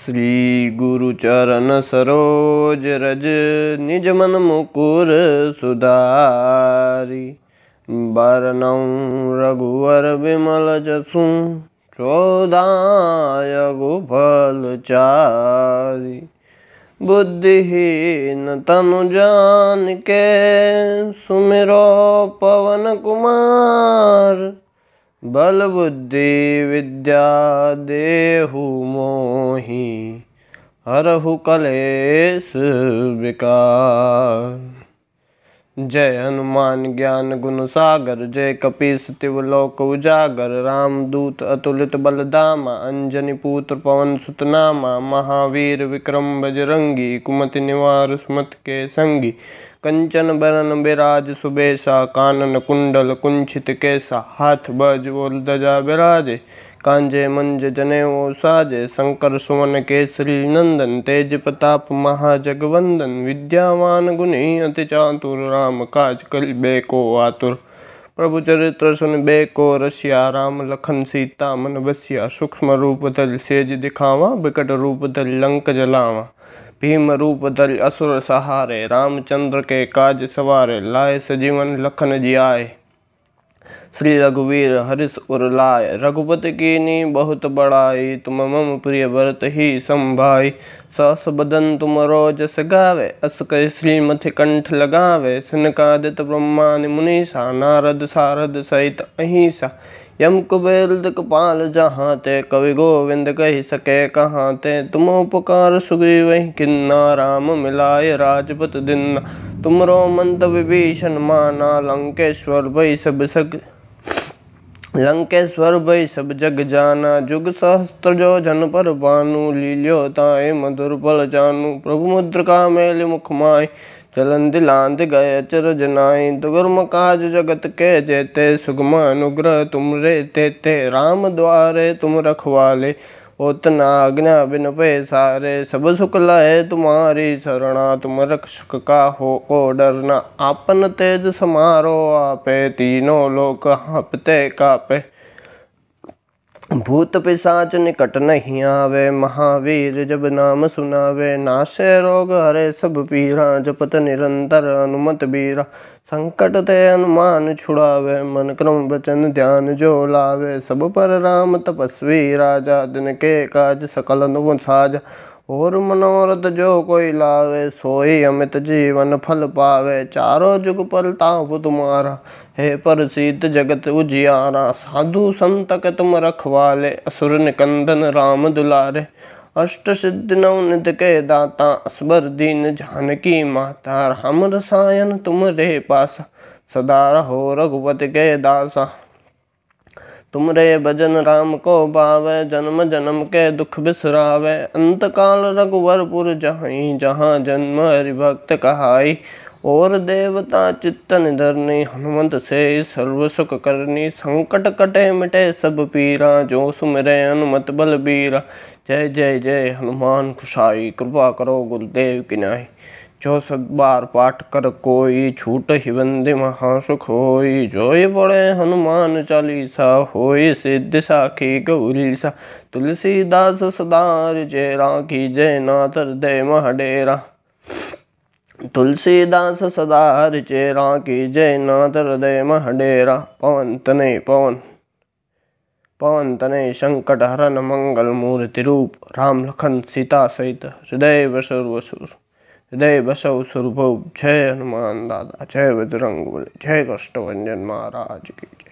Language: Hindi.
श्री गुरु चरण सरोज रज निज मन मुकुर सुधारी बरनऊ रघुवर विमल जसु चौदाय गुफल चारी बुद्धिहीन तनु जान के सुमिरो पवन कुमार बल बुद्धि विद्या देहु मोही हरहु कलेश विकार जय हनुमान ज्ञान गुण सागर जय कपीस तिवलोक उजागर रामदूत अतुलित बलदामा अंजनी पुत्र पवन सुतनामा महावीर विक्रम बजरंगी कुमति निवार सुमत के संगी कंचन बरन बिराज सुबेसा कानन कुंडल कुंचित केसा हाथ बज और दजा बिराजे कांजे मंज जनेऊ साज शंकर सुमन केसरी नंदन तेज प्रताप महाजगवंदन विद्यावान गुनी अति चातुर राम काज कल बे को आतुर प्रभु चरित्र सुन बे को रसिया राम लखन सीता मन बसिया सूक्ष्म रूप धल सेज दिखावा बिकट रूप धल लंक जलावा भीम रूप धल असुर सहारे रामचंद्र के काज सवारे लाए सजीवन लखन जी आए श्री रघुवीर हरिस उरलाय रघुपत कीनी बहुत बड़ाई तुम मम प्रिय व्रत ही संभाई सस बदन तुम रोज सगावे अस कह श्रीमथ कंठ लगावे सुनकादित ब्रह्मानि मुनीसा नारद सारद सहित अहिंसा यम कुबेल कपाल जहाँ ते कवि गोविंद कह सके कहाँ ते तुम उपकार सुग्रीव किन्ना राम मिलाय राजपत दिन्ना रो मंत विभीषण माना लंकेश्वर भई सब सक लंकेश्वर भई सब जग जाना जुग सहस्त्र जो जन पर भानु लील्यो ताए मधुर पल जानु प्रभु मुद्रका मेल मुख माय चलन दिलांद गए अचरज नाय दुर्म काज जगत के जेते सुगमा अनुग्रह तुम रे तेते राम द्वारे तुम रखवाले उतना आज्ञा बिन पे सारे सब सुख लाए तुम्हारी शरणा तुम रक्षक का हो को डरना आपन तेज समारो आपे तीनों लोक हाँपते कापे ਭੂਤ ਪਿਸਾਚ ਨਿਕਟ ਨਹੀਂ ਆਵੇ ਮਹਾਵੀਰ ਜਬ ਨਾਮ ਸੁਨਾਵੇ ਨਾਸ਼ੇ ਰੋਗ ਹਰੇ ਸਭ ਪੀਰਾ ਜਪਤ ਨਿਰੰਤਰ ਅਨੁਮਤ ਬੀਰਾ ਸੰਕਟ ਤੇ ਅਨੁਮਾਨ ਛੁੜਾਵੇ ਮਨ ਕਰਮ ਬਚਨ ਧਿਆਨ ਜੋ ਲਾਵੇ ਸਭ ਪਰ RAM ਤਪਸਵੀ ਰਾਜਾ ਦਿਨ ਕੇ ਕਾਜ ਸਕਲ ਨੂੰ ਸਾਜ और मनोरथ जो कोई लावे सोई अमित जीवन फल पावे चारों जुग पर ताप तुम्हारा हे पर सीत जगत उजियारा साधु संतक के तुम रखवाले असुर निकंदन राम दुलारे अष्ट सिद्ध नवनिध के दाता असबर दीन जानकी माता राम रसायन तुम रे पासा सदा रहो रघुपति के दासा तुमरे भजन राम को पावे जन्म जन्म के दुख बिसरावे अंत काल रघुवरपुर जहाँ जहाँ जन्म हरिभक्त कहाई और देवता चित्तन धरनी हनुमंत से सर्व सुख करनी संकट कटे मिटे सब पीरा जो सुमरे हनुमत बल बीरा जय जय जय हनुमान खुशाई कृपा करो गुरुदेव किनाई जो सद बार पाठ कर कोई छूट ही बंदे महासुख होई जो ये बड़े हनुमान चालीसा होय सिद्ध साखी गौरीसा तुलसीदास सदार जय राखी जय नाथ हृदय महडेरा तुलसीदास सदा हरि चेरा की जय नाथ हृदय महडेरा पवन तने पवन पवन तने संकट हरन मंगल मूर्ति रूप राम लखन सीता सहित हृदय बसुर वसुर हृदय बसव सुरभ जय हनुमान दादा जय बजरंग जय कृष्ण महाराज की जय